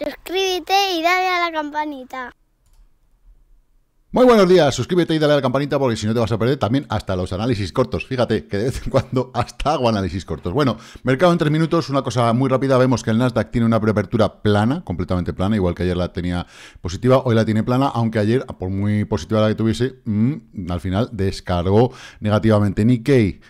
Suscríbete y dale a la campanita. Muy buenos días, suscríbete y dale a la campanita porque si no te vas a perder también hasta los análisis cortos. Fíjate que de vez en cuando hasta hago análisis cortos. Bueno, mercado en tres minutos, una cosa muy rápida, vemos que el Nasdaq tiene una preapertura plana, completamente plana, igual que ayer la tenía positiva, hoy la tiene plana, aunque ayer, por muy positiva la que tuviese, mm, al final descargó negativamente Nikkei.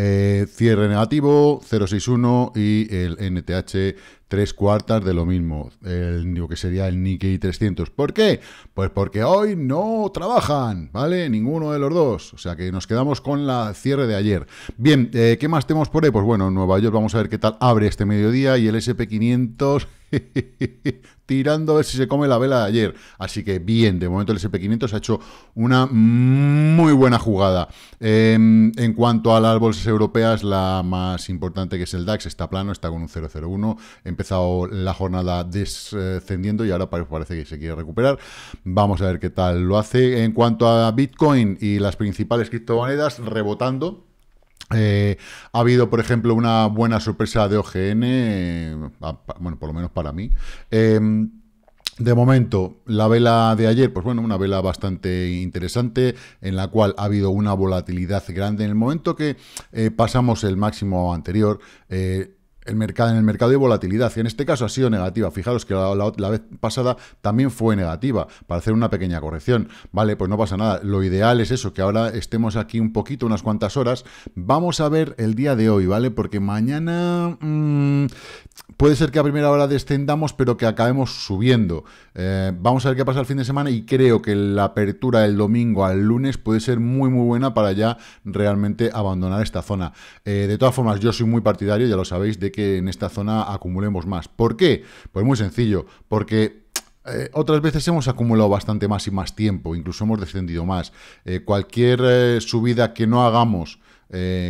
Eh, cierre negativo, 061 y el NTH tres cuartas de lo mismo, el, lo que sería el Nikkei 300. ¿Por qué? Pues porque hoy no trabajan, ¿vale? Ninguno de los dos. O sea que nos quedamos con la cierre de ayer. Bien, eh, ¿qué más tenemos por ahí? Pues bueno, en Nueva York vamos a ver qué tal abre este mediodía y el SP500 tirando a ver si se come la vela de ayer. Así que bien, de momento el SP500 ha hecho una muy buena jugada. Em, en cuanto a las bolsas europeas, la más importante que es el DAX está plano, está con un 0,01. En em, empezado la jornada descendiendo y ahora parece que se quiere recuperar. Vamos a ver qué tal lo hace. En cuanto a Bitcoin y las principales criptomonedas, rebotando. Eh, ha habido, por ejemplo, una buena sorpresa de OGN, eh, bueno, por lo menos para mí. Em, de momento, la vela de ayer, pues bueno, una vela bastante interesante en la cual ha habido una volatilidad grande. En el momento que eh, pasamos el máximo anterior, eh, mercado, en el mercado de volatilidad. Y en este caso ha sido negativa. Fijaros que la, vez pasada también fue negativa para hacer una pequeña corrección. Vale, pues no pasa nada. Lo ideal es eso, que ahora estemos aquí un poquito, unas cuantas horas. Vamos a ver el día de hoy, ¿vale? Porque mañana mm, puede ser que a primera hora descendamos, pero que acabemos subiendo. Eh, vamos a ver qué pasa el fin de semana y creo que la apertura del domingo al lunes puede ser muy, muy buena para ya realmente abandonar esta zona. Eh, de todas formas, yo soy muy partidario, ya lo sabéis, de que que en esta zona acumulemos más. ¿Por qué? Pues muy sencillo, porque eh, otras veces hemos acumulado bastante más y más tiempo, incluso hemos descendido más. Eh, cualquier eh, subida que no hagamos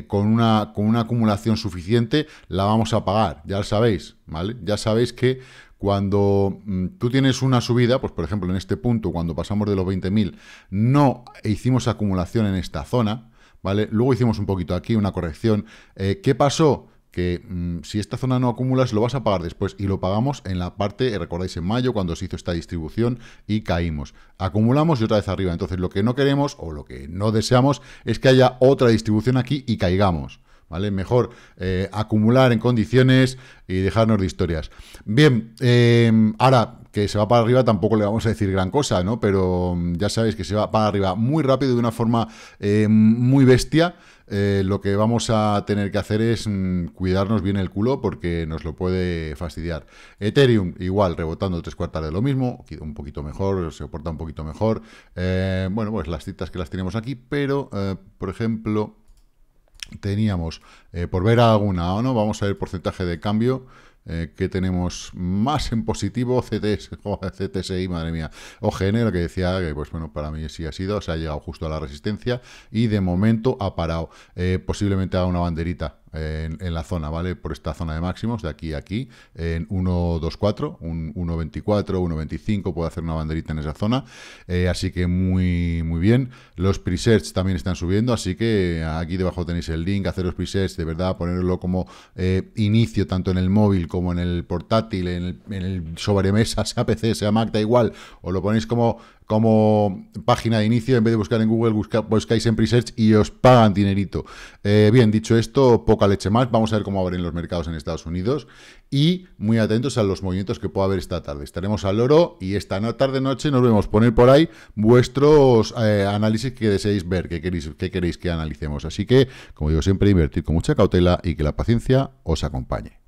con, una, con una acumulación suficiente, la vamos a pagar, ya lo sabéis, ¿vale? Ya sabéis que cuando mm, tú tienes una subida, pues por ejemplo en este punto, cuando pasamos de los 20.000, no hicimos acumulación en esta zona, ¿vale? Luego hicimos un poquito aquí, una corrección. ¿Qué pasó? que mm, si esta zona no acumulas lo vas a pagar después y lo pagamos en la parte, eh, recordáis en mayo cuando se hizo esta distribución y caímos. Acumulamos y otra vez arriba. Entonces lo que no queremos o lo que no deseamos es que haya otra distribución aquí y caigamos. ¿Vale? Mejor eh, acumular en condiciones y dejarnos de historias. Bien, eh, ahora se va para arriba tampoco le vamos a decir gran cosa, ¿no? Pero mm, ya sabéis que se va para arriba muy rápido, y de una forma eh, muy bestia. Eh, lo que vamos a tener que hacer es mm, cuidarnos bien el culo porque nos lo puede fastidiar. Ethereum, igual, rebotando tres cuartas de lo mismo, un poquito mejor, se porta un poquito mejor. Eh, bueno, pues las citas que las tenemos aquí, pero, por ejemplo teníamos, eh, por ver alguna o no, vamos a ver porcentaje de cambio eh, que tenemos más en positivo, CTS, CTSI, madre mía, o lo que decía, que pues bueno, para mí sí ha sido, se ha llegado justo a la resistencia y de momento ha parado, eh, posiblemente haga una banderita en, la zona, ¿vale? Por esta zona de máximos, de aquí a aquí, en 1.24, un 1.24, 1.25, puede hacer una banderita en esa zona, eh, así que muy, muy bien. Los presets también están subiendo, así que eh, aquí debajo tenéis el link, haceros presets, de verdad, ponerlo como eh, inicio tanto en el móvil como en el portátil, en el, en el sobremesa, sea PC, sea Mac, da igual, o lo ponéis como como página de inicio, en vez de buscar en Google, buscáis en Presearch y os pagan dinerito. Eh, bien, dicho esto, poca leche más. Vamos a ver cómo abren los mercados en Estados Unidos y muy atentos a los movimientos que pueda haber esta tarde. Estaremos al oro y esta tarde-noche nos vemos poner por ahí vuestros eh, análisis que deseéis ver, que queréis, que queréis que analicemos. Así que, como digo siempre, invertir con mucha cautela y que la paciencia os acompañe.